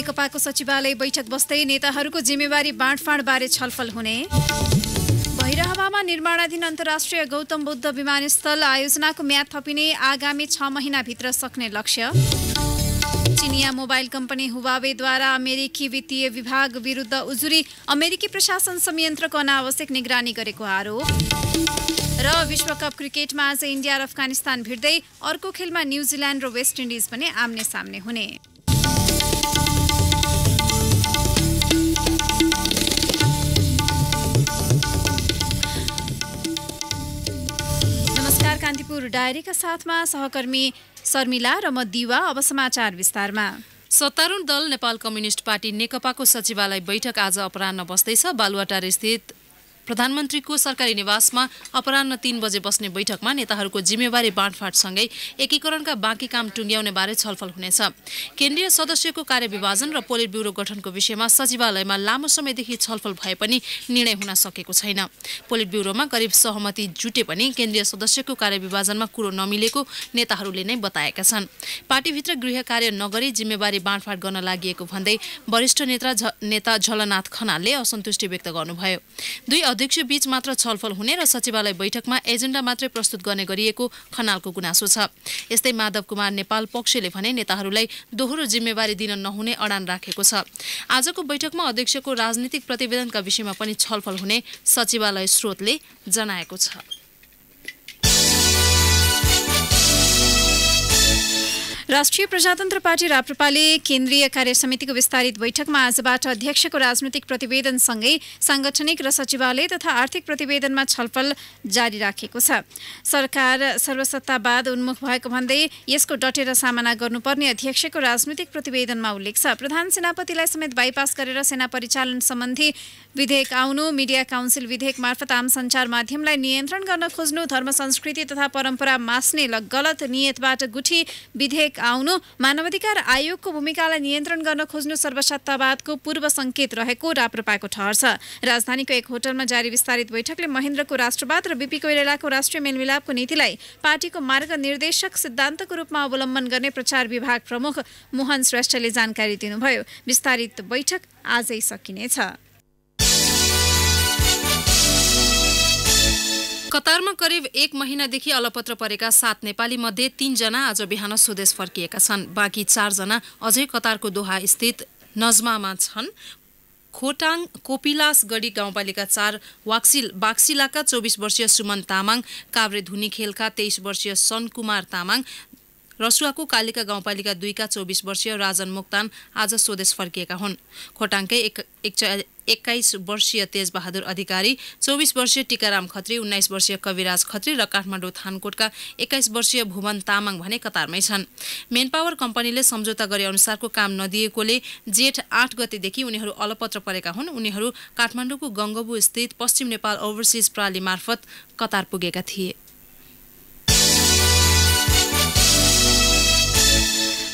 नेकपाको सचिवालय बैठक बस्दै नेताहरूको जिम्मेवारी बाँडफाँडबारे छलफल हुने भैरहवामा निर्माणाधीन अन्तर्राष्ट्रिय गौतम बुद्ध विमानस्थल आयोजनाको म्याद थपिने आगामी छ महिनाभित्र सक्ने लक्ष्य चिनिया मोबाइल कम्पनी हुवावेद्वारा अमेरिकी वित्तीय विभाग विरुद्ध उजुरी अमेरिकी प्रशासन संयन्त्रको अनावश्यक निगरानी गरेको आरोप र विश्वकप क्रिकेटमा आज इन्डिया र अफगानिस्तान भिड्दै अर्को खेलमा न्युजिल्यान्ड र वेस्ट इन्डिज पनि आम्ने सामने हुने कान्तिपुर डायरीका साथमा सहकर्मी शर्मिला र म दिवा अब समाचार विस्तारमा सत्तारूढ दल नेपाल कम्युनिस्ट पार्टी नेकपाको सचिवालय बैठक आज अपरान्न बस्दैछ बालुवाटार स्थित प्रधानमन्त्रीको सरकारी निवासमा अपरान्न तीन बजे बस्ने बैठकमा नेताहरूको जिम्मेवारी बाँडफाँडसँगै एकीकरणका बाँकी काम टुङ्ग्याउने बारे छलफल हुनेछ केन्द्रीय सदस्यको कार्यविभाजन र पोलिट ब्युरो गठनको विषयमा सचिवालयमा लामो समयदेखि छलफल भए पनि निर्णय हुन सकेको छैन पोलिट ब्युरोमा करिब सहमति जुटे पनि केन्द्रीय सदस्यको कार्यविभाजनमा कुरो नमिलेको नेताहरूले नै बताएका छन् पार्टीभित्र गृह कार्य नगरी जिम्मेवारी बाँडफाँट गर्न लागि भन्दै वरिष्ठ नेता नेता झलनाथ खनालले असन्तुष्टि व्यक्त गर्नुभयो दुई अध्यक्ष बीच मात्र छलफल हुने र सचिवालय बैठकमा एजेन्डा मात्रै प्रस्तुत गर्ने गरिएको खनालको गुनासो छ यस्तै माधव कुमार नेपाल पक्षले भने नेताहरूलाई दोहोरो जिम्मेवारी दिन नहुने अडान राखेको छ आजको बैठकमा अध्यक्षको राजनीतिक प्रतिवेदनका विषयमा पनि छलफल हुने सचिवालय स्रोतले जनाएको छ राष्ट्रिय प्रजातन्त्र पार्टी राप्रपाले केन्द्रीय कार्य समितिको विस्तारित बैठकमा आजबाट अध्यक्षको राजनैतिक प्रतिवेदनसँगै सांगठनिक र सचिवालय तथा आर्थिक प्रतिवेदनमा छलफल जारी राखेको छ सरकार सर्वसत्तावाद उन्मुख भएको भन्दै यसको डटेर सामना गर्नुपर्ने अध्यक्षको राजनैतिक प्रतिवेदनमा उल्लेख छ प्रधान सेनापतिलाई समेत बाइपास गरेर सेना परिचालन सम्बन्धी विधेयक आउनु मिडिया काउन्सिल विधेयक मार्फत आम सञ्चार माध्यमलाई नियन्त्रण गर्न खोज्नु धर्म संस्कृति तथा परम्परा मास्ने र गलत नियतबाट गुठी विधेयक आउनु मानवाधिकार आयोगको भूमिकालाई नियन्त्रण गर्न खोज्नु सर्वसत्तावादको पूर्व सङ्केत रहेको राप्रपाको ठहर छ राजधानीको एक होटलमा जारी विस्तारित बैठकले महेन्द्रको राष्ट्रवाद र बिपी कोइरालाको राष्ट्रिय मेलमिलापको नीतिलाई पार्टीको मार्ग निर्देशक सिद्धान्तको रूपमा अवलम्बन गर्ने प्रचार विभाग प्रमुख मोहन श्रेष्ठले जानकारी दिनुभयो विस्तारित बैठक आजै सकिनेछ कतारमा करिब एक महिनादेखि अलपत्र परेका सात नेपाली मध्ये तीनजना आज बिहान स्वदेश फर्किएका छन् बाँकी चारजना अझै कतारको दोहा स्थित नजमामा छन् खोटाङ कोपिलासगढी गाउँपालिका चार वाक्सिल बाक्सिलाका चौबिस वर्षीय सुमन तामाङ काभ्रे खेलका तेइस वर्षीय सनकुमार तामाङ रसुवाको कालिका गाउँपालिका दुईका चौबिस वर्षीय राजन मोक्तान आज स्वदेश फर्किएका हुन् खोटाङकै एक, एक एक्काइस वर्षीय तेजबहादुर अधिकारी चौबिस वर्षीय टिकाराम खत्री उन्नाइस वर्षीय कविराज खत्री र काठमाडौँ थानकोटका एक्काइस वर्षीय भुवन तामाङ भने कतारमै छन् मेन पावर कम्पनीले सम्झौता गरे अनुसारको काम नदिएकोले जेठ आठ गतेदेखि उनीहरू अलपत्र परेका हुन् उनीहरू काठमाडौँको गङ्गबु पश्चिम नेपाल ओभरसिज प्राली मार्फत कतार पुगेका थिए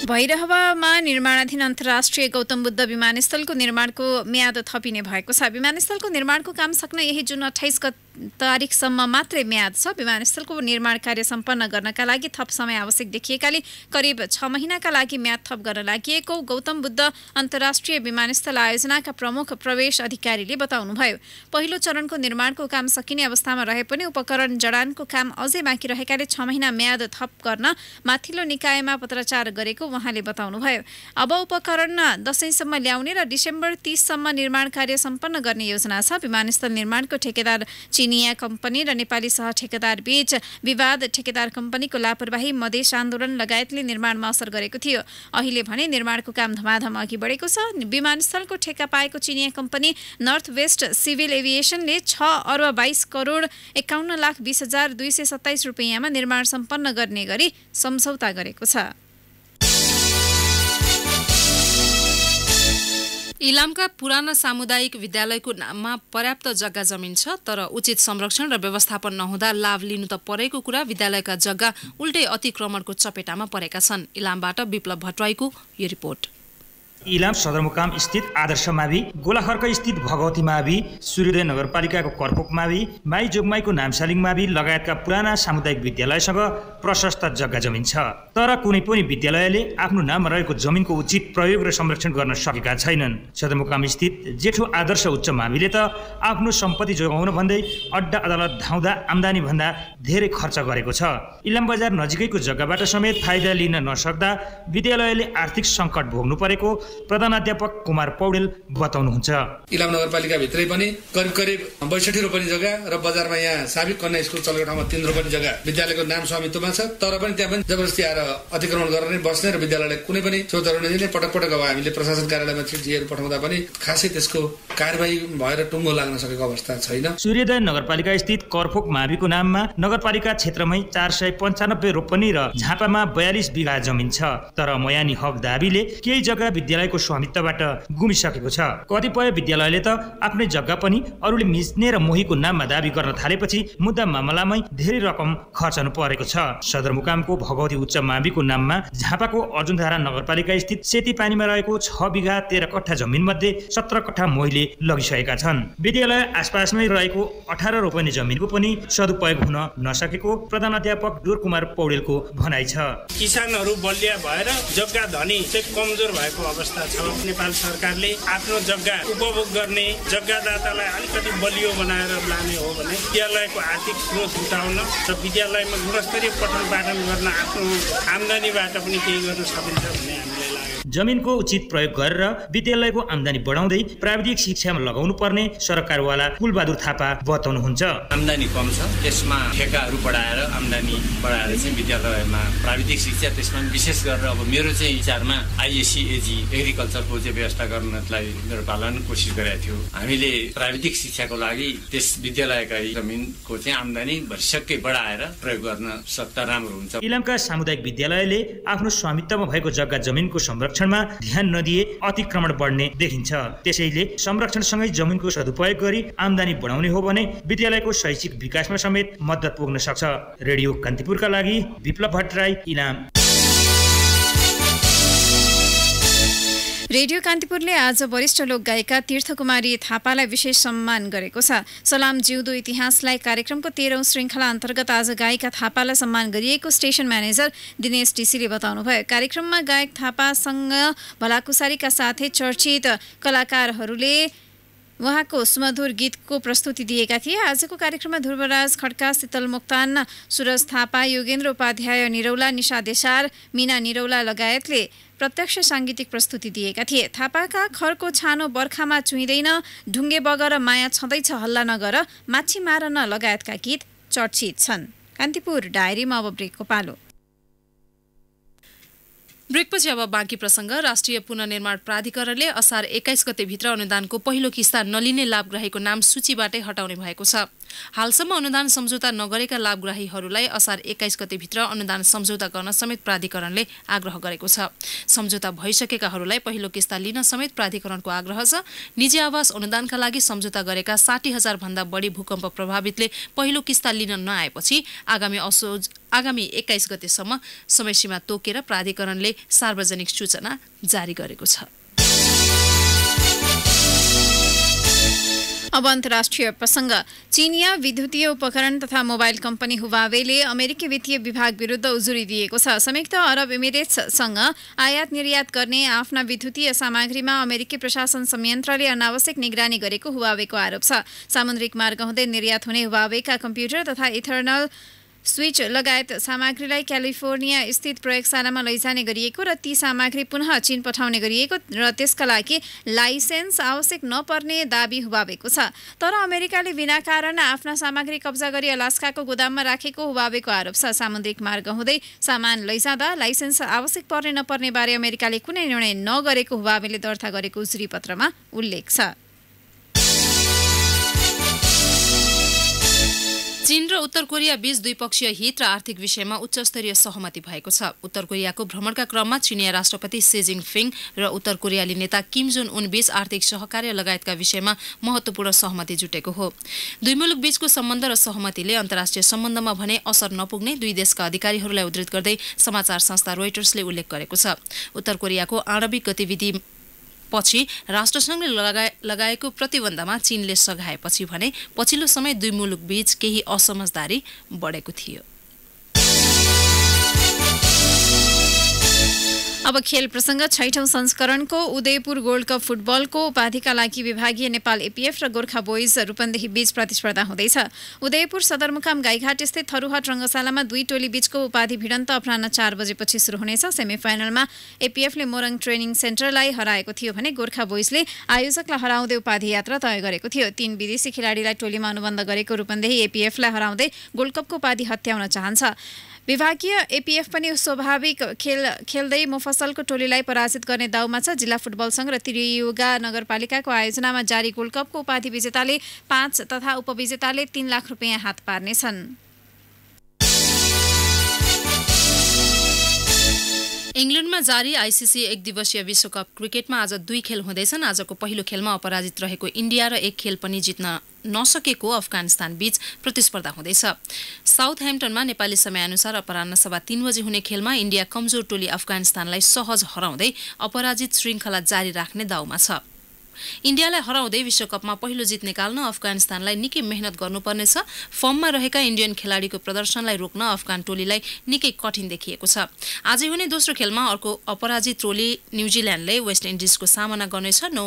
भइरहमा निर्माणाधीन अन्तर्राष्ट्रिय गौतम बुद्ध विमानस्थलको निर्माणको म्याद थपिने भएको छ विमानस्थलको निर्माणको काम सक्न यही जुन अठाइस गत तारिकसम्म मात्रै म्याद छ विमानस्थलको निर्माण कार्य सम्पन्न गर्नका लागि थप समय आवश्यक देखिएकाले करिब छ महिनाका लागि म्याद थप गर्न लागि गौतम बुद्ध अन्तर्राष्ट्रिय विमानस्थल आयोजनाका प्रमुख प्रवेश अधिकारीले बताउनुभयो पहिलो चरणको निर्माणको काम सकिने अवस्थामा रहे पनि उपकरण जडानको काम अझै बाँकी रहेकाले छ महिना म्याद थप गर्न माथिल्लो निकायमा पत्राचार गरेको उहाँले बताउनुभयो अब उपकरण दसैँसम्म ल्याउने र डिसेम्बर तिससम्म निर्माण कार्य सम्पन्न गर्ने योजना छ विमानस्थल निर्माणको ठेकेदार चिनिया कम्पनी र नेपाली सह ठेकेदार बीच विवाद ठेकेदार कम्पनीको लापरवाही मधेस आन्दोलन लगायतले निर्माणमा असर गरेको थियो अहिले भने निर्माणको काम धमाधम अघि बढेको छ विमानस्थलको ठेक्का पाएको चिनिया कम्पनी नर्थ वेस्ट सिभिल एभिएसनले छ अर्ब बाइस करोड एकाउन्न लाख बिस हजार दुई सय सत्ताइस रुपियाँमा निर्माण सम्पन्न गर्ने गरी सम्झौता गरेको छ इलामका पुराना सामुदायिक विद्यालयको नाममा पर्याप्त जग्गा जमिन छ तर उचित संरक्षण र व्यवस्थापन नहुँदा लाभ लिनु त परेको कुरा विद्यालयका जग्गा उल्टै अतिक्रमणको चपेटामा परेका छन् इलामबाट विप्लव भट्टराईको यो रिपोर्ट इलाम सदरमुकाम स्थित आदर्श मावि गोलाखर्क स्थित भगवती मावि सूर्योदय नगरपालिकाको कर्पोक मावि माई जोगमाईको नामसालिङ मावि लगायतका पुराना सामुदायिक विद्यालयसँग प्रशस्त जग्गा जमिन छ तर कुनै पनि विद्यालयले आफ्नो नाममा रहेको जमिनको उचित प्रयोग र संरक्षण गर्न सकेका छैनन् सदरमुकाम स्थित जेठो आदर्श उच्च माविले त आफ्नो सम्पत्ति जोगाउन भन्दै अड्डा अदालत धाउँदा आम्दानी भन्दा धेरै खर्च गरेको छ इलाम बजार नजिकैको जग्गाबाट समेत फाइदा लिन नसक्दा विद्यालयले आर्थिक सङ्कट भोग्नु परेको प्रधानाध्यापक कुमार पौडेल बताउनुहुन्छ इलाम नगरपालिका भित्रै पनि करिब करिब बैसठी रोपनी जग्गा र बजारमा यहाँ साबिक कन्या स्कुल चलेको ठाउँमा तिन रोपनी जग्गा विद्यालयको नाम स्वामित्वमा छ तर पनि त्यहाँ पनि जबरजस्ती आएर अतिक्रमण गरेर नै बस्ने र विद्यालयलाई कुनै पनि नदिने पटक पटक अब हामीले प्रशासन कार्यालयमा चिठीहरू पठाउँदा पनि खासै त्यसको कारवाही भएर टुङ्गो लाग्न सकेको अवस्था छैन सूर्योदय नगरपालिका स्थित करफोक माविको नाममा नगरपालिका क्षेत्रमै चार सय पन्चानब्बे रोपनी र झापामा बयालिस बिघा जमिन छ तर मयानी हक दाबीले केही जग्गा विद्या विद्यालयको स्वामित्वबाट गुमिसकेको छ कतिपय विद्यालयले त आफ्नै जग्गा पनि अरूले मिच्ने र मोहीको नाममा दावी गर्न थालेपछि मुद्दा मामलामै धेरै रकम खर्चनु परेको छ सदरमुकामको भगवती उच्च माविको नाममा झापाको अर्जुनधारा नगरपालिका स्थित सेती पानीमा रहेको छ बिघा तेह्र कठा जमिन मध्ये सत्र कट्ठा मोहीले लगिसकेका छन् विद्यालय आसपासमै रहेको अठार रोपनी जमिनको पनि सदुपयोग हुन नसकेको प्रधान अध्यापक डुर कुमार पौडेलको भनाइ छ किसानहरू बलिया भएर जग्गा धनी चाहिँ कमजोर भएको अवस्था अवस्था छ नेपाल सरकारले आफ्नो जग्गा उपभोग गर्ने जग्गादातालाई अलिकति बलियो बनाएर लाने हो भने विद्यालयको आर्थिक स्रोत जुटाउन र विद्यालयमा गुणस्तरीय पठन पाठन गर्न आफ्नो आम्दानीबाट पनि केही गर्न सकिन्छ भन्ने जमिनको उचित प्रयोग गरेर विद्यालयको आमदानी बढाउँदै प्राविधिक शिक्षामा लगाउनु पर्ने सरकारवाला कुलबहादुर थापा बताउनुहुन्छ आमदानी कम छ त्यसमा ठेकाहरू बढाएर आमदानी बढाएर चाहिँ विद्यालयमा प्राविधिक शिक्षा त्यसमा विशेष गरेर अब मेरो चाहिँ विचारमा आइएसी एजी एग्रिकल्चरको चाहिँ व्यवस्था गर्नलाई मेरो पालन कोसिस गरेका थियो हामीले प्राविधिक शिक्षाको लागि त्यस विद्यालयका जमिनको चाहिँ आमदानी भरिसक्कै बढाएर प्रयोग गर्न सक्दा राम्रो हुन्छ इलामका सामुदायिक विद्यालयले आफ्नो स्वामित्वमा भएको जग्गा जमिनको संरक्षण संरक्षणमा ध्यान नदिए अतिक्रमण बढ्ने देखिन्छ त्यसैले संरक्षणसँगै जमिनको सदुपयोग गरी आमदानी बढाउने हो भने विद्यालयको शैक्षिक विकासमा समेत मद्दत पुग्न सक्छ रेडियो कान्तिपुरका लागि विप्लव भट्टराई इलाम रेडियो कान्तिपुरले आज वरिष्ठ लोकगायिका तीर्थकुमारी थापालाई विशेष सम्मान गरेको छ सलाम जिउँदो इतिहासलाई कार्यक्रमको तेह्रौँ श्रृङ्खला अन्तर्गत आज गायिका थापालाई सम्मान गरिएको स्टेसन म्यानेजर दिनेश टिसीले बताउनुभयो कार्यक्रममा गायक थापासँग भलाकुसारीका साथै चर्चित कलाकारहरूले उहाँको सुमधुर गीतको प्रस्तुति दिएका थिए आजको कार्यक्रममा ध्रुवराज खड्का शीतल मोक्तान सुरज थापा योगेन्द्र उपाध्याय निरौला निशा देसार मिना निरौला लगायतले प्रत्यक्ष साङ्गीतिक प्रस्तुति दिएका थिए थापाका खरको छानो बर्खामा चुइँदैन ढुङ्गे बगर माया छँदैछ हल्ला नगर माछी मारन लगायतका गीत चर्चित छन् कान्तिपुर डायरीमा अब ब्रेकको पालो ब्रेकपछि अब बाँकी प्रसङ्ग राष्ट्रिय पुनर्निर्माण प्राधिकरणले असार एक्काइस गतेभित्र अनुदानको पहिलो किस्ता नलिने लाभग्राहीको नाम सूचीबाटै हटाउने भएको छ हालसम्म अनुदान सम्झौता नगरेका लाभग्राहीहरूलाई असार एक्काइस गतेभित्र अनुदान सम्झौता गर्न समेत प्राधिकरणले आग्रह गरेको छ सम्झौता भइसकेकाहरूलाई पहिलो किस्ता लिन समेत प्राधिकरणको आग्रह छ निजी आवास अनुदानका लागि सम्झौता गरेका साठी हजारभन्दा बढी भूकम्प प्रभावितले पहिलो किस्ता लिन नआएपछि आगामी असोज आगामी एक्काइस गतेसम्म समयसीमा तोकेर प्राधिकरणले सार्वजनिक सूचना जारी गरेको छ अब अन्तर्राष्ट्रिय प्रसङ्ग चिनिया विद्युतीय उपकरण तथा मोबाइल कम्पनी हुवावेले अमेरिकी वित्तीय विभाग विरुद्ध उजुरी दिएको छ संयुक्त अरब इमिरेट्ससँग आयात निर्यात गर्ने आफ्ना विद्युतीय सामग्रीमा अमेरिकी प्रशासन संयन्त्रले अनावश्यक निगरानी गरेको हुवावेको आरोप छ सामुद्रिक मार्ग हुँदै निर्यात हुने हुवावेका कम्प्युटर तथा इथर्नल स्विच लगायत सामग्रीलाई क्यालिफोर्निया स्थित प्रयोगशालामा लैजाने गरिएको र ती सामग्री पुनः चीन पठाउने गरिएको र त्यसका लागि लाइसेन्स आवश्यक नपर्ने दावी हुवाबेको छ तर अमेरिकाले बिना कारण आफ्ना सामग्री कब्जा गरी अलास्काको गोदाममा राखेको हुवाबेको आरोप छ सामुद्रिक मार्ग हुँदै सामान लैजाँदा लाइसेन्स आवश्यक पर्ने नपर्ने बारे अमेरिकाले कुनै निर्णय नगरेको हुवाबेले दर्ता गरेको उजुरी पत्रमा उल्लेख छ चीन र उत्तर कोरिया बीच द्विपक्षीय हित र आर्थिक विषयमा उच्च स्तरीय सहमति भएको छ उत्तर कोरियाको भ्रमणका क्रममा चिनिया राष्ट्रपति सेजिङ फिङ र उत्तर कोरियाली नेता किम जोन बीच आर्थिक सहकार्य लगायतका विषयमा महत्वपूर्ण सहमति जुटेको हो दुई मुलुक बीचको सम्बन्ध र सहमतिले अन्तर्राष्ट्रिय सम्बन्धमा भने असर नपुग्ने दुई देशका अधिकारीहरूलाई उद्धित गर्दै समाचार संस्था रोइटर्सले उल्लेख गरेको छ उत्तर कोरियाको आणविक गतिविधि पछि राष्ट्रसङ्घले लगाए लगाएको प्रतिबन्धमा चीनले सघाएपछि भने पछिल्लो समय दुई मुलुकबीच केही असमझदारी बढेको थियो अब खेल प्रसङ्ग छैठौँ संस्करणको उदयपुर गोल्ड कप फुटबलको उपाधिका लागि विभागीय नेपाल एपिएफ र गोर्खा बोइज रूपन्देही बीच प्रतिस्पर्धा हुँदैछ उदयपुर सदरमुकाम गाईघाट स्थित थरुहट रङ्गशालामा दुई टोली बीचको उपाधि भिडन्त अपरान्न चार बजेपछि सुरु हुनेछ सेमिफाइनलमा एपिएफले मोरङ ट्रेनिङ सेन्टरलाई हराएको थियो भने गोर्खा बोइजले आयोजकलाई हराउँदै उपाधि यात्रा तय गरेको थियो तीन विदेशी खेलाडीलाई टोलीमा अनुबन्ध गरेको रूपन्देही एपिएफलाई हराउँदै गोल्ड कपको उपाधि हत्याउन चाहन्छ विभागीय एपिएफ पनि स्वाभाविक खेल खेल्दै मुफसलको टोलीलाई पराजित गर्ने दाउमा छ जिल्ला फुटबल सङ्घ र त्रियुगा नगरपालिकाको आयोजनामा जारी गोल्ड कपको उपाधि विजेताले पाँच तथा उपविजेताले तीन लाख रुपियाँ हात पार्नेछन् इङ्ल्यान्डमा जारी आइसिसी एक दिवसीय विश्वकप क्रिकेटमा आज दुई खेल हुँदैछन् आजको पहिलो खेलमा अपराजित रहेको इन्डिया र एक खेल पनि जित्न नसकेको अफगानिस्तान बीच प्रतिस्पर्धा हुँदैछ साउथ ह्याम्पटनमा नेपाली समयअनुसार अपरान्न सभा तीन बजी हुने खेलमा इन्डिया कमजोर टोली अफगानिस्तानलाई सहज हराउँदै अपराजित श्रृङ्खला जारी राख्ने दाउमा छ इन्डियालाई हराउँदै विश्वकपमा पहिलो जित निकाल्न अफगानिस्तानलाई निकै मेहनत गर्नुपर्नेछ फर्ममा रहेका इन्डियन खेलाडीको प्रदर्शनलाई रोक्न अफगान टोलीलाई निकै कठिन देखिएको छ आजै हुने दोस्रो खेलमा अर्को अपराजित टोली न्युजिल्यान्डले वेस्ट इन्डिजको सामना गर्नेछ नौ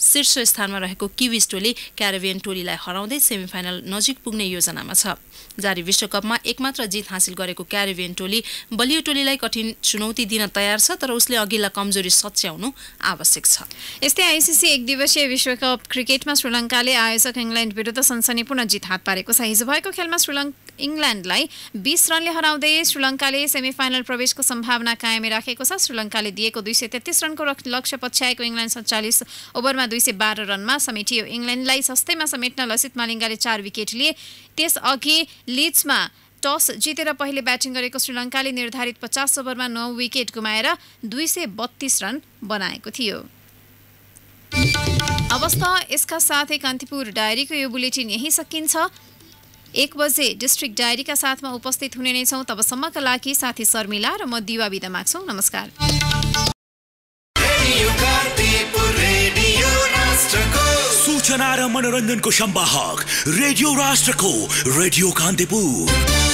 शीर्ष स्थानमा रहेको किविज टोली क्यारेबियन टोलीलाई हराउँदै सेमिफाइनल नजिक पुग्ने योजनामा छ जारी विश्वकपमा एकमात्र जित हासिल गरेको क्यारेबियन टोली बलियो टोलीलाई कठिन चुनौती दिन तयार छ तर उसले अघिल्ला कमजोरी सच्याउनु आवश्यक छ यस्तै आइसिसी एक दिवसीय विश्वकप क्रिकेटमा श्रीलङ्काले आयोजक इङ्ल्यान्ड विरुद्ध सनसनीपूर्ण जित हात पारेको छ हिजो भएको खेलमा श्रीलङ्का इङ्ल्यान्डलाई बिस रनले हराउँदै श्रीलङ्काले सेमिफाइनल प्रवेशको सम्भावना कायमै राखेको छ श्रीलङ्काले दिएको दुई सय तेत्तिस रनको लक्ष्य पछ्याएको इङ्ल्यान्ड सत्तालिस ओभरमा ओभरमा दुई सय बाह्र रनमा समेटियो इङ्ल्यान्डलाई सस्तैमा समेट्न लसित मालिङ्गाले चार विकेट लिए त्यसअघि लिड्समा टस जितेर पहिले ब्याटिङ गरेको श्रीलङ्काले निर्धारित पचास ओभरमा नौ विकेट गुमाएर दुई सय बत्तीस रन बनाएको थियो अवस्था यसका साथै कान्तिपुर डायरीको यो बुलेटिन यहीँ सकिन्छ एक बजे डिस्ट्रिक्ट डायरीका साथमा उपस्थित हुने नै छौँ तबसम्मका लागि साथी शर्मिला र म दिवा विदा माग्छौँ नमस्कार सुना रहा मनोरंजन को शंबा हॉक रेडियो राष्ट्र को रेडियो कांतिपुर